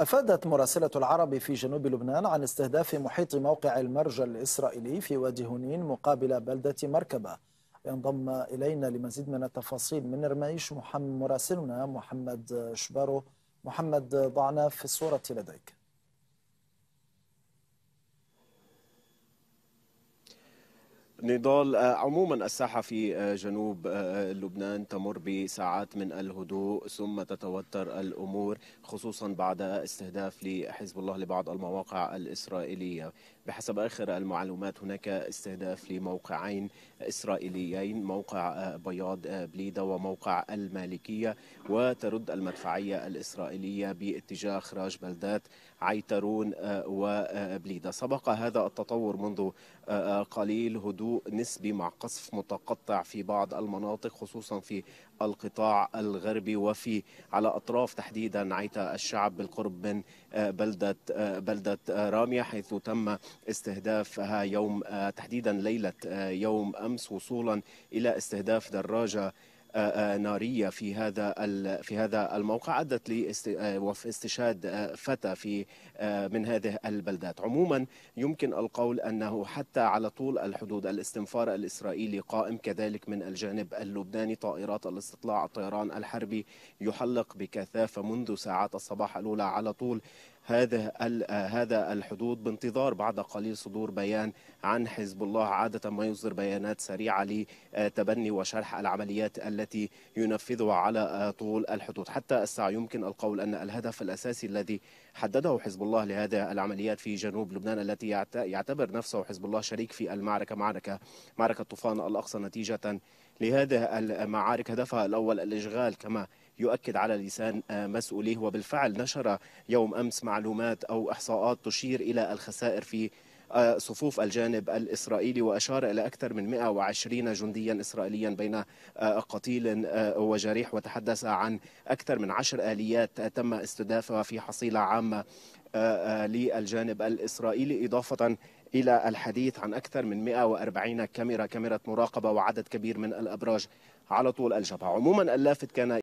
أفادت مراسلة العرب في جنوب لبنان عن استهداف محيط موقع المرج الإسرائيلي في وادي هونين مقابل بلدة مركبة ينضم إلينا لمزيد من التفاصيل من رميش محمد مراسلنا محمد شبارو محمد ضعنا في الصورة لديك نضال آه، عموما الساحة في آه، جنوب آه، لبنان تمر بساعات من الهدوء ثم تتوتر الأمور خصوصا بعد استهداف لحزب الله لبعض المواقع الإسرائيلية بحسب آخر المعلومات هناك استهداف لموقعين إسرائيليين موقع بياض بليدة وموقع المالكية وترد المدفعية الإسرائيلية باتجاه إخراج بلدات عيترون وبليدة سبق هذا التطور منذ قليل هدوء نسبي مع قصف متقطع في بعض المناطق خصوصا في القطاع الغربي وفي على اطراف تحديدا عيتا الشعب بالقرب من آه، بلده آه، بلده آه، راميه حيث تم استهدافها يوم تحديدا ليله يوم امس وصولا الى استهداف دراجه آه، آه، ناريه في هذا في هذا الموقع ادت لاستشهاد آه، فتى في من هذه البلدات عموما يمكن القول انه حتى على طول الحدود الاستنفار الاسرائيلي قائم كذلك من الجانب اللبناني طائرات الاستطلاع الطيران الحربي يحلق بكثافه منذ ساعات الصباح الاولى على طول هذا هذا الحدود بانتظار بعد قليل صدور بيان عن حزب الله عادة ما يصدر بيانات سريعة لتبني وشرح العمليات التي ينفذها على طول الحدود حتى الساعة يمكن القول أن الهدف الأساسي الذي حدده حزب الله لهذه العمليات في جنوب لبنان التي يعتبر نفسه حزب الله شريك في المعركة معركة معركة طوفان الأقصى نتيجة لهذه المعارك هدفها الأول الإشغال كما يؤكد على لسان آه، مسؤوليه وبالفعل نشر يوم أمس معلومات أو إحصاءات تشير إلى الخسائر في آه، صفوف الجانب الإسرائيلي وأشار إلى أكثر من 120 جنديا إسرائيليا بين آه، قتيل وجريح وتحدث عن أكثر من عشر آليات تم استهدافها في حصيلة عامة للجانب الإسرائيلي إضافة إلى الحديث عن أكثر من 140 كاميرا كاميرا مراقبة وعدد كبير من الأبراج على طول الجبهة عموما اللافت كان